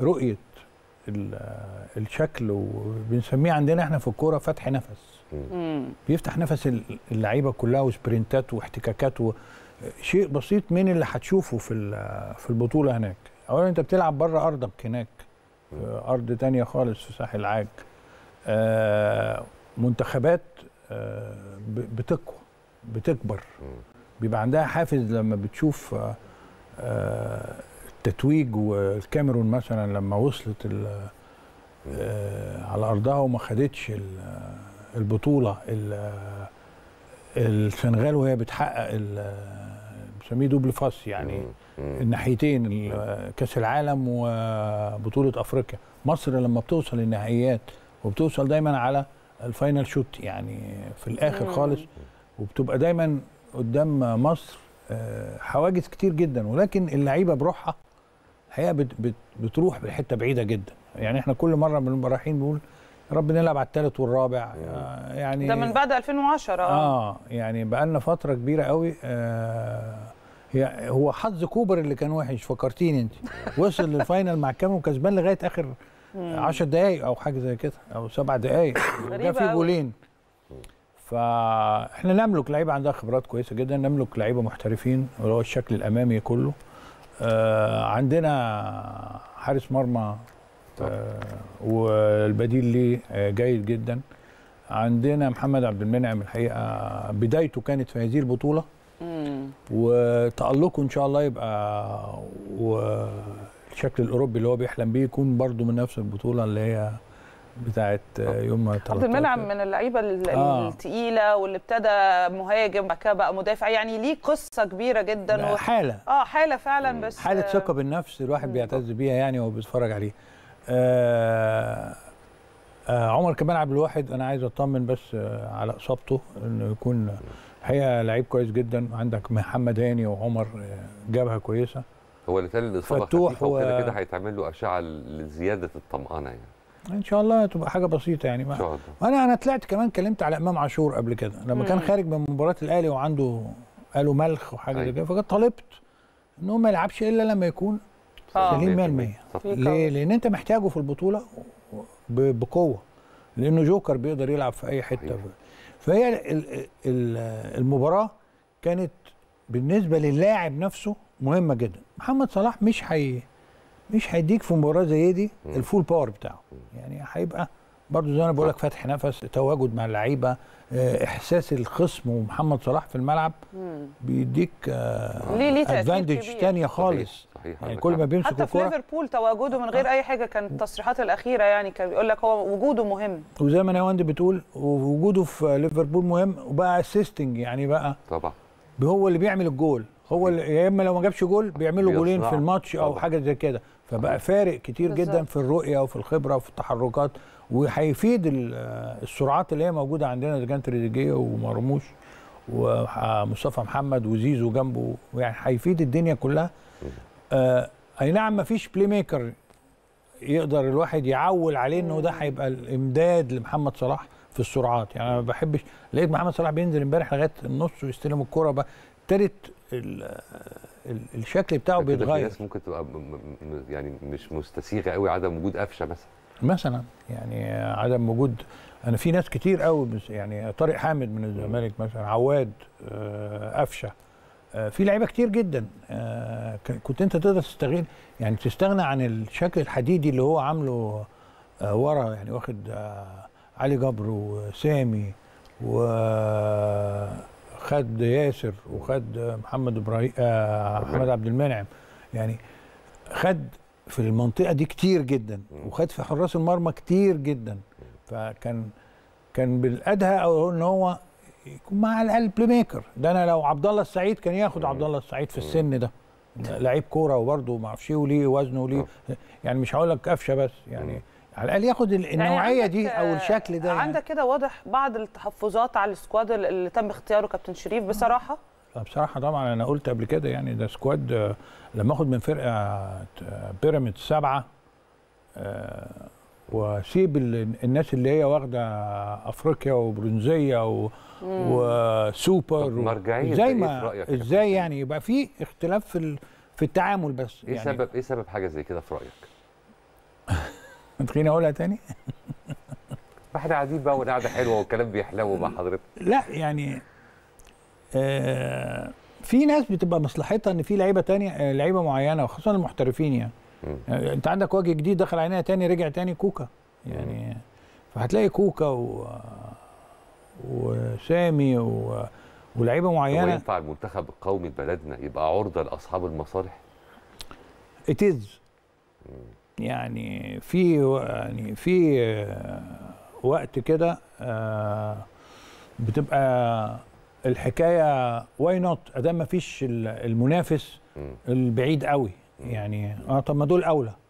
رؤيه الشكل وبنسميه عندنا احنا في الكوره فتح نفس مم. بيفتح نفس اللعيبه كلها وسبرنتات واحتكاكات شيء بسيط من اللي هتشوفه في في البطوله هناك اولا انت بتلعب بره ارضك هناك ارض تانية خالص في ساحل العاج آه، منتخبات آه، بتقوى بتكبر بيبقى عندها حافز لما بتشوف آه، تتويج والكاميرون مثلا لما وصلت آه، على ارضها وما خدتش آه، البطوله آه، السنغال وهي بتحقق بنسميه دوبل فاس يعني الناحيتين كاس العالم وبطوله افريقيا مصر لما بتوصل النهائيات وبتوصل دايما على الفاينل شوت يعني في الاخر خالص وبتبقى دايما قدام مصر حواجز كتير جدا ولكن اللعيبه بروحها الحقيقه بت بت بتروح لحته بعيده جدا يعني احنا كل مره من رايحين بنقول يا رب نلعب على الثالث والرابع آه، يعني ده من بعد 2010 آه. اه يعني بقى لنا فتره كبيره قوي آه هي هو حظ كوبر اللي كان وحش فكرتيني انت وصل للفاينل مع كام وكسبان لغايه اخر 10 دقائق او حاجه زي كده او سبع دقائق جاب في جولين فاحنا نملك لعيبه عندها خبرات كويسه جدا نملك لعيبه محترفين اللي هو الشكل الامامي كله آه عندنا حارس مرمى آه والبديل ليه آه، جيد جدا عندنا محمد عبد المنعم الحقيقه بدايته كانت في هذه البطوله وتألقه ان شاء الله يبقى والشكل الاوروبي اللي هو بيحلم بيه يكون برضه من نفس البطوله اللي هي بتاعه آه. يوم 13 عبد المنعم من اللعيبه آه. الثقيله واللي ابتدى مهاجم بعد كده بقى مدافع يعني ليه قصه كبيره جدا و... حاله اه حاله فعلا بس حاله ثقه بالنفس الواحد بيعتز بيها يعني وهو بيتفرج عليه آه آه عمر كمان عبد الواحد انا عايز اطمن بس آه على اصابته انه يكون الحقيقه لعيب كويس جدا عندك محمد هاني وعمر آه، جبهه كويسه هو اللي تاني الاصابه فتوح كده كده هيتعمل له اشعه لزياده الطمانه يعني ان شاء الله تبقى حاجه بسيطه يعني ما. ان شاء الله انا طلعت كمان كلمت على امام عاشور قبل كده لما مم. كان خارج من مباراه الاهلي وعنده قالوا ملخ وحاجه زي أيوة. كده فكنت طالبت ان هو ما يلعبش الا لما يكون آه. سليم 100% ليه؟ لان انت محتاجه في البطوله بقوه لانه جوكر بيقدر يلعب في اي حته صحيح. فهي المباراه كانت بالنسبه للاعب نفسه مهمه جدا محمد صلاح مش حقيقي مش هيديك في مباراه زي دي الفول باور بتاعه يعني هيبقى برضو زي ما انا بقول لك فتح نفس تواجد مع اللعيبه آه، احساس الخصم ومحمد صلاح في الملعب بيديك ادفانتج آه، ثانيه خالص صحيح. صحيح. يعني كل ما بيمسك الكوره حتى في ليفربول تواجده من غير آه. اي حاجه كان التصريحات الاخيره يعني كان بيقول لك هو وجوده مهم وزي ما نواندي بتقول وجوده في ليفربول مهم وبقى اسيستنج يعني بقى طبعا هو اللي بيعمل الجول هو يا اما لو ما جابش جول بيعملوا جولين في الماتش او حاجه زي كده فبقى آه. فارق كتير جدا في الرؤيه وفي الخبره وفي التحركات وهيفيد آه، السرعات اللي هي موجوده عندنا زي تريزيجيه ومرموش ومصطفى محمد وزيزو جنبه يعني هيفيد الدنيا كلها آه اي نعم ما فيش بلاي ميكر يقدر الواحد يعول عليه انه ده هيبقى الامداد لمحمد صلاح في السرعات يعني انا ما بحبش لقيت محمد صلاح بينزل امبارح لغايه النص ويستلم الكوره بقى ابتدت الشكل بتاعه بيتغير ناس ممكن تبقى يعني مش مستسيغه قوي عدم وجود قفشه مثلا مثلا يعني عدم وجود انا في ناس كتير قوي يعني طارق حامد من الزمالك مثلا عواد آه، قفشه آه، في لعيبه كتير جدا آه، كنت انت تقدر تستغل يعني تستغنى عن الشكل الحديدي اللي هو عامله ورا يعني واخد علي جبر وسامي و خد ياسر وخد محمد ابراهيم محمد آه، عبد المنعم يعني خد في المنطقه دي كتير جدا وخد في حراس المرمى كتير جدا فكان كان بالادهى او ان هو يكون مع الاقل بلاي ميكر ده انا لو عبد الله السعيد كان ياخد عبد الله السعيد في السن ده لعيب كوره وبرده ما اعرفش ايه وليه وزنه وليه آه. يعني مش هقول لك قفشه بس يعني على الاقل ياخد يعني النوعيه يعني دي او الشكل ده يعني. عندك كده واضح بعض التحفظات على السكواد اللي تم اختياره كابتن شريف بصراحه بصراحه طبعا انا قلت قبل كده يعني ده سكواد آه، لما اخد من فرقه آه، بيراميدز سبعه آه، واسيب الناس اللي هي واخده افريقيا وبرونزيه و... وسوبر زي ما ازاي إيه يعني يبقى في اختلاف في في التعامل بس ايه يعني سبب ايه سبب حاجه زي كده في رايك تخيني اقولها تاني احنا قاعدين بقى ونقعده حلوه والكلام بيحلو مع حضرتك لا يعني آه، في ناس بتبقى مصلحتها ان في لعيبه تانية آه، لعيبه معينه وخصوصا المحترفين يعني آه، انت عندك وجه جديد دخل عينيها تاني رجع تاني كوكا يعني فهتلاقي كوكا و وسامي و... ولعيبه معينه هو ينفع المنتخب القومي بلدنا يبقى عرضه لاصحاب المصالح؟ اتيز يعني في يعني في آه، وقت كده آه، بتبقى الحكايه واي نوت ادام ما فيش المنافس البعيد قوي يعني اه طب ما دول اولى